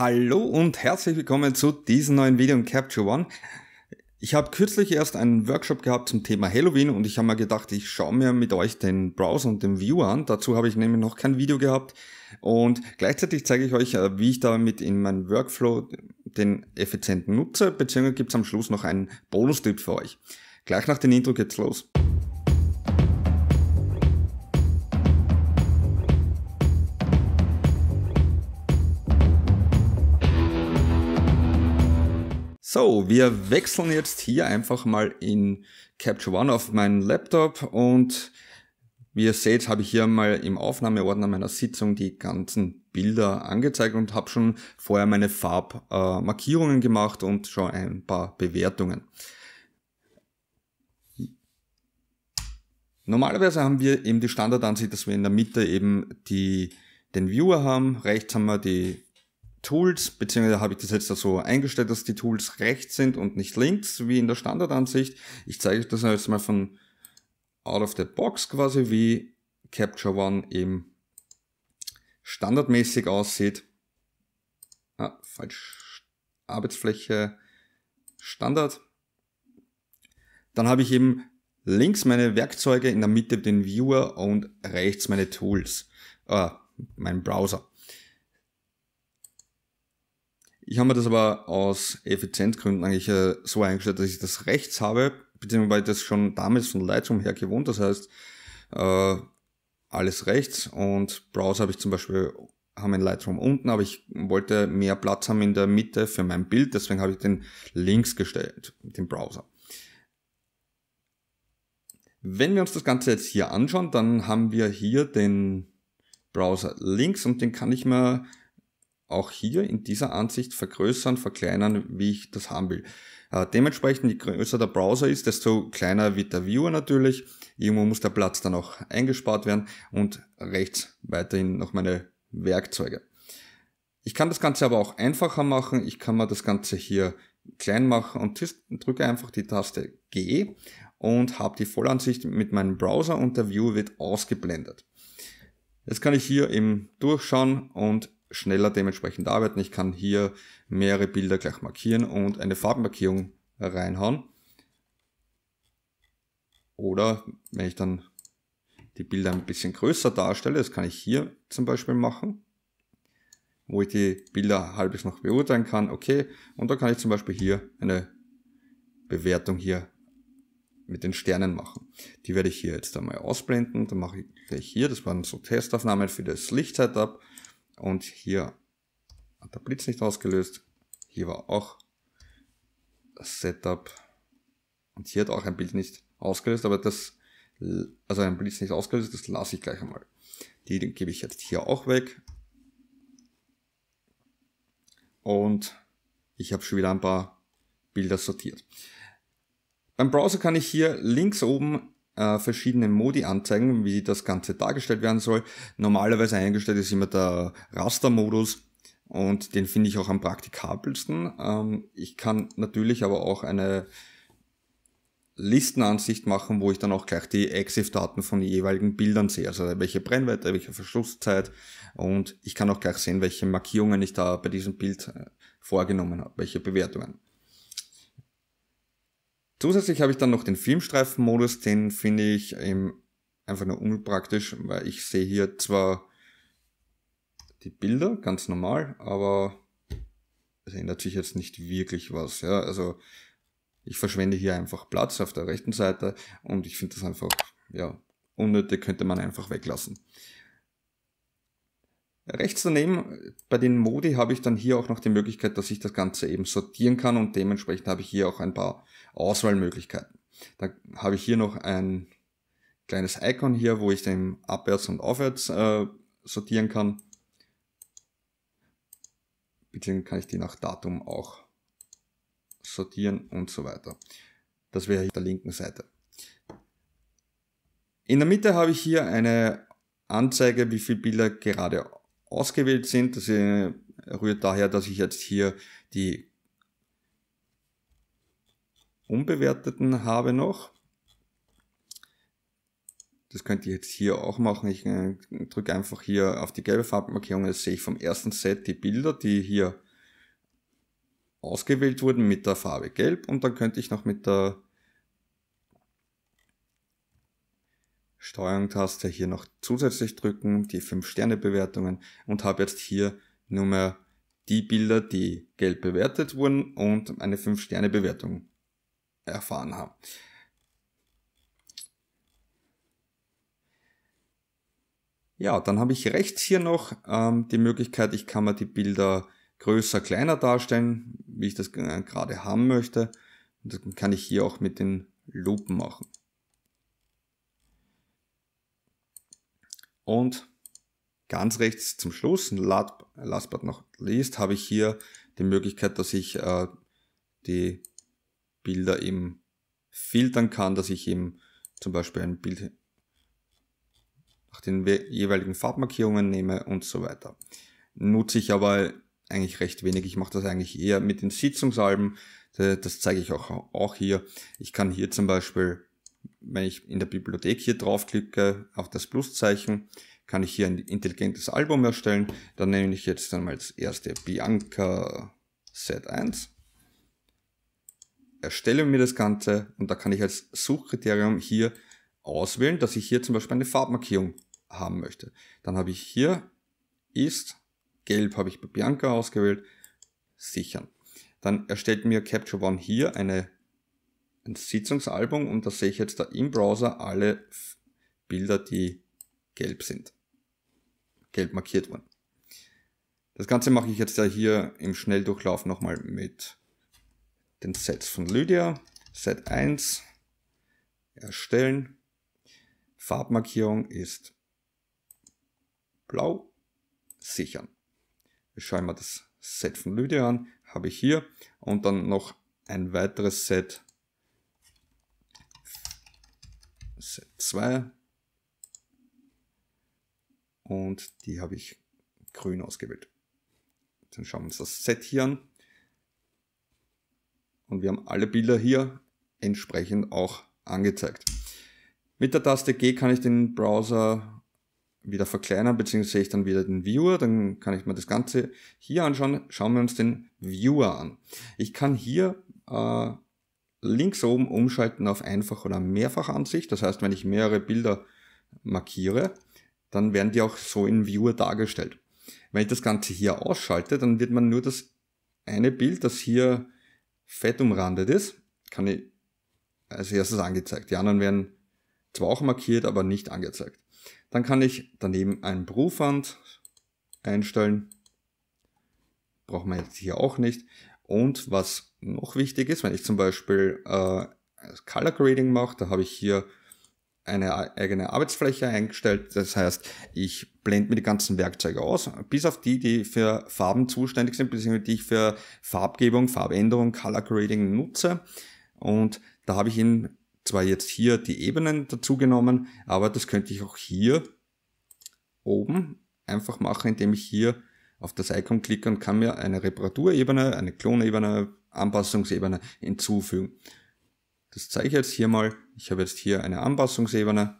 Hallo und herzlich willkommen zu diesem neuen Video in Capture One. Ich habe kürzlich erst einen Workshop gehabt zum Thema Halloween und ich habe mir gedacht, ich schaue mir mit euch den Browser und den View an. Dazu habe ich nämlich noch kein Video gehabt und gleichzeitig zeige ich euch, äh, wie ich damit in meinem Workflow den effizienten nutze, beziehungsweise gibt es am Schluss noch einen Bonus-Tipp für euch. Gleich nach dem Intro geht's los. So, wir wechseln jetzt hier einfach mal in Capture One auf meinen Laptop und wie ihr seht, habe ich hier mal im Aufnahmeordner meiner Sitzung die ganzen Bilder angezeigt und habe schon vorher meine Farbmarkierungen äh, gemacht und schon ein paar Bewertungen. Normalerweise haben wir eben die Standardansicht, dass wir in der Mitte eben die, den Viewer haben, rechts haben wir die Tools, beziehungsweise habe ich das jetzt da so eingestellt, dass die Tools rechts sind und nicht links, wie in der Standardansicht. Ich zeige euch das jetzt mal von out of the box quasi, wie Capture One eben standardmäßig aussieht. Ah, falsch. Arbeitsfläche, Standard. Dann habe ich eben links meine Werkzeuge, in der Mitte den Viewer und rechts meine Tools, äh, mein Browser. Ich habe mir das aber aus Effizienzgründen eigentlich äh, so eingestellt, dass ich das rechts habe, beziehungsweise das schon damals von Lightroom her gewohnt. Das heißt, äh, alles rechts und Browser habe ich zum Beispiel haben in Lightroom unten, aber ich wollte mehr Platz haben in der Mitte für mein Bild, deswegen habe ich den links gestellt, den Browser. Wenn wir uns das Ganze jetzt hier anschauen, dann haben wir hier den Browser links und den kann ich mir auch hier in dieser Ansicht vergrößern, verkleinern, wie ich das haben will. Äh, dementsprechend, je größer der Browser ist, desto kleiner wird der Viewer natürlich. Irgendwo muss der Platz dann auch eingespart werden und rechts weiterhin noch meine Werkzeuge. Ich kann das Ganze aber auch einfacher machen. Ich kann mir das Ganze hier klein machen und drücke einfach die Taste G und habe die Vollansicht mit meinem Browser und der View wird ausgeblendet. Jetzt kann ich hier eben durchschauen und schneller dementsprechend arbeiten. Ich kann hier mehrere Bilder gleich markieren und eine Farbmarkierung reinhauen. Oder wenn ich dann die Bilder ein bisschen größer darstelle, das kann ich hier zum Beispiel machen, wo ich die Bilder halbwegs noch beurteilen kann, okay, und dann kann ich zum Beispiel hier eine Bewertung hier mit den Sternen machen. Die werde ich hier jetzt einmal ausblenden, dann mache ich gleich hier, das waren so Testaufnahmen für das Licht-Setup und hier hat der Blitz nicht ausgelöst. Hier war auch das Setup und hier hat auch ein Bild nicht ausgelöst, aber das, also ein Blitz nicht ausgelöst, das lasse ich gleich einmal. Die gebe ich jetzt hier auch weg. Und ich habe schon wieder ein paar Bilder sortiert. Beim Browser kann ich hier links oben äh, verschiedene Modi anzeigen, wie das Ganze dargestellt werden soll. Normalerweise eingestellt ist immer der Rastermodus und den finde ich auch am praktikabelsten. Ähm, ich kann natürlich aber auch eine Listenansicht machen, wo ich dann auch gleich die EXIF-Daten von den jeweiligen Bildern sehe, also welche Brennweite, welche Verschlusszeit und ich kann auch gleich sehen, welche Markierungen ich da bei diesem Bild äh, vorgenommen habe, welche Bewertungen. Zusätzlich habe ich dann noch den Filmstreifenmodus, den finde ich eben einfach nur unpraktisch, weil ich sehe hier zwar die Bilder ganz normal, aber es ändert sich jetzt nicht wirklich was. Ja? Also ich verschwende hier einfach Platz auf der rechten Seite und ich finde das einfach, ja, unnötig könnte man einfach weglassen. Rechts daneben, bei den Modi habe ich dann hier auch noch die Möglichkeit, dass ich das Ganze eben sortieren kann und dementsprechend habe ich hier auch ein paar Auswahlmöglichkeiten. Dann habe ich hier noch ein kleines Icon hier, wo ich den abwärts und aufwärts äh, sortieren kann. Beziehungsweise kann ich die nach Datum auch sortieren und so weiter. Das wäre hier der linken Seite. In der Mitte habe ich hier eine Anzeige, wie viele Bilder gerade ausgewählt sind. Das äh, rührt daher, dass ich jetzt hier die unbewerteten habe noch. Das könnte ich jetzt hier auch machen. Ich äh, drücke einfach hier auf die gelbe Farbmarkierung. Jetzt sehe ich vom ersten Set die Bilder, die hier ausgewählt wurden mit der Farbe gelb. Und dann könnte ich noch mit der Steuerung-Taste hier noch zusätzlich drücken, die 5-Sterne-Bewertungen und habe jetzt hier nur mehr die Bilder, die gelb bewertet wurden und eine 5-Sterne-Bewertung erfahren haben. Ja, dann habe ich rechts hier noch ähm, die Möglichkeit, ich kann mir die Bilder größer, kleiner darstellen, wie ich das äh, gerade haben möchte. Und das kann ich hier auch mit den Lupen machen. Und ganz rechts zum Schluss, last but not least, habe ich hier die Möglichkeit, dass ich äh, die Bilder eben filtern kann, dass ich eben zum Beispiel ein Bild nach den jeweiligen Farbmarkierungen nehme und so weiter. Nutze ich aber eigentlich recht wenig. Ich mache das eigentlich eher mit den Sitzungsalben. Äh, das zeige ich auch, auch hier. Ich kann hier zum Beispiel, wenn ich in der Bibliothek hier draufklicke, auf das Pluszeichen, kann ich hier ein intelligentes Album erstellen. Dann nehme ich jetzt einmal das erste Bianca Set 1 erstelle mir das Ganze und da kann ich als Suchkriterium hier auswählen, dass ich hier zum Beispiel eine Farbmarkierung haben möchte. Dann habe ich hier ist, gelb habe ich bei Bianca ausgewählt, sichern. Dann erstellt mir Capture One hier eine, ein Sitzungsalbum und da sehe ich jetzt da im Browser alle Bilder, die gelb sind, gelb markiert wurden. Das Ganze mache ich jetzt ja hier im Schnelldurchlauf nochmal mit den Set von Lydia, Set 1, erstellen. Farbmarkierung ist blau, sichern. Wir schauen mal das Set von Lydia an, habe ich hier und dann noch ein weiteres Set, Set 2 und die habe ich grün ausgewählt. Dann schauen wir uns das Set hier an und wir haben alle Bilder hier entsprechend auch angezeigt. Mit der Taste G kann ich den Browser wieder verkleinern, beziehungsweise sehe ich dann wieder den Viewer, dann kann ich mir das Ganze hier anschauen. Schauen wir uns den Viewer an. Ich kann hier äh, links oben umschalten auf Einfach- oder Mehrfachansicht. Das heißt, wenn ich mehrere Bilder markiere, dann werden die auch so in Viewer dargestellt. Wenn ich das Ganze hier ausschalte, dann wird man nur das eine Bild, das hier fett umrandet ist, kann ich als erstes angezeigt. Die anderen werden zwar auch markiert, aber nicht angezeigt. Dann kann ich daneben einen Profund einstellen. Braucht man jetzt hier auch nicht. Und was noch wichtig ist, wenn ich zum Beispiel äh, Color Grading mache, da habe ich hier eine eigene Arbeitsfläche eingestellt. Das heißt, ich blende mir die ganzen Werkzeuge aus, bis auf die, die für Farben zuständig sind, beziehungsweise die ich für Farbgebung, Farbänderung, Color Grading nutze. Und da habe ich Ihnen zwar jetzt hier die Ebenen dazu genommen, aber das könnte ich auch hier oben einfach machen, indem ich hier auf das Icon klicke und kann mir eine Reparaturebene, eine Klonebene, Anpassungsebene hinzufügen. Das zeige ich jetzt hier mal ich habe jetzt hier eine Anpassungsebene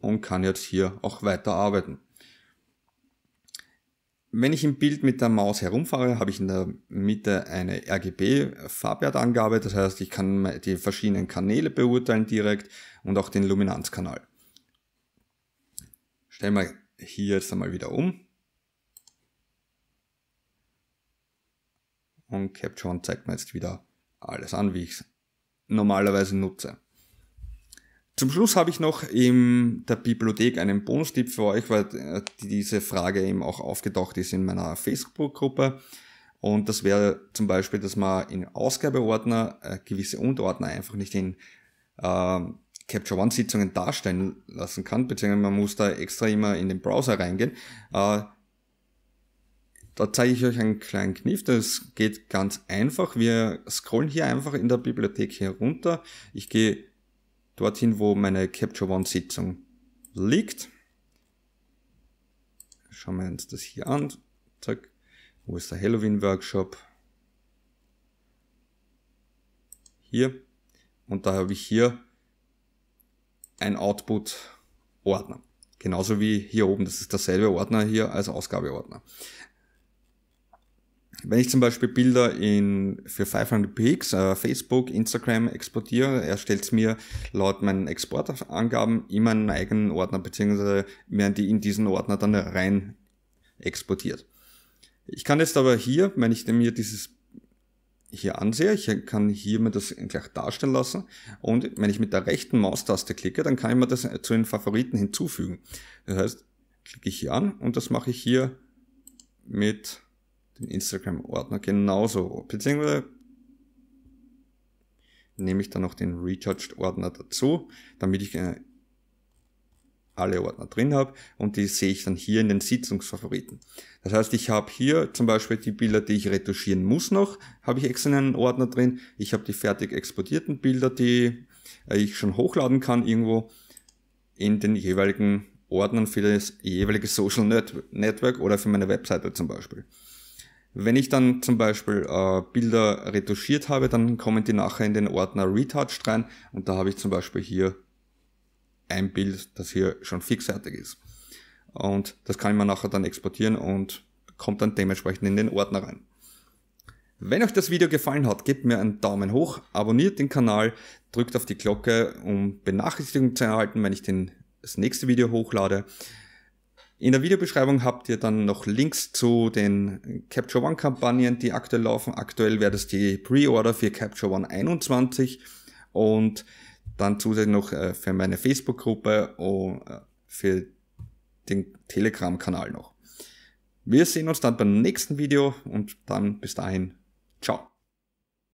und kann jetzt hier auch weiter arbeiten. Wenn ich im Bild mit der Maus herumfahre, habe ich in der Mitte eine RGB-Farbwertangabe. Das heißt, ich kann die verschiedenen Kanäle beurteilen direkt und auch den Luminanzkanal. Stellen wir hier jetzt einmal wieder um. Und Capture One zeigt mir jetzt wieder alles an, wie ich es normalerweise nutze. Zum Schluss habe ich noch in der Bibliothek einen Bonustipp für euch, weil äh, diese Frage eben auch aufgetaucht ist in meiner Facebook-Gruppe. Und das wäre zum Beispiel, dass man in Ausgabeordner äh, gewisse Unterordner einfach nicht in äh, Capture One-Sitzungen darstellen lassen kann, beziehungsweise man muss da extra immer in den Browser reingehen. Äh, da zeige ich euch einen kleinen Kniff, das geht ganz einfach. Wir scrollen hier einfach in der Bibliothek herunter. Ich gehe dorthin, wo meine Capture One Sitzung liegt. Schauen wir uns das hier an. Zack. Wo ist der Halloween Workshop? Hier. Und da habe ich hier ein Output Ordner. Genauso wie hier oben. Das ist derselbe Ordner hier als Ausgabeordner wenn ich zum Beispiel Bilder in, für 500px, äh, Facebook, Instagram exportiere, erstellt es mir laut meinen Exportangaben immer einen eigenen Ordner, beziehungsweise werden die in diesen Ordner dann rein exportiert. Ich kann jetzt aber hier, wenn ich mir dieses hier ansehe, ich kann hier mir das gleich darstellen lassen und wenn ich mit der rechten Maustaste klicke, dann kann ich mir das zu den Favoriten hinzufügen. Das heißt, klicke ich hier an und das mache ich hier mit den Instagram-Ordner genauso. Beziehungsweise nehme ich dann noch den Recharged-Ordner dazu, damit ich äh, alle Ordner drin habe und die sehe ich dann hier in den Sitzungsfavoriten. Das heißt, ich habe hier zum Beispiel die Bilder, die ich retuschieren muss noch, habe ich extra in einen Ordner drin. Ich habe die fertig exportierten Bilder, die äh, ich schon hochladen kann irgendwo in den jeweiligen Ordnern für das jeweilige Social Network oder für meine Webseite zum Beispiel. Wenn ich dann zum Beispiel äh, Bilder retuschiert habe, dann kommen die nachher in den Ordner Retouched rein und da habe ich zum Beispiel hier ein Bild, das hier schon fixfertig ist. Und das kann ich mir nachher dann exportieren und kommt dann dementsprechend in den Ordner rein. Wenn euch das Video gefallen hat, gebt mir einen Daumen hoch, abonniert den Kanal, drückt auf die Glocke, um Benachrichtigungen zu erhalten, wenn ich den, das nächste Video hochlade. In der Videobeschreibung habt ihr dann noch Links zu den Capture One Kampagnen, die aktuell laufen. Aktuell wäre das die Pre-Order für Capture One 21 und dann zusätzlich noch äh, für meine Facebook-Gruppe und oh, äh, für den Telegram-Kanal noch. Wir sehen uns dann beim nächsten Video und dann bis dahin. Ciao.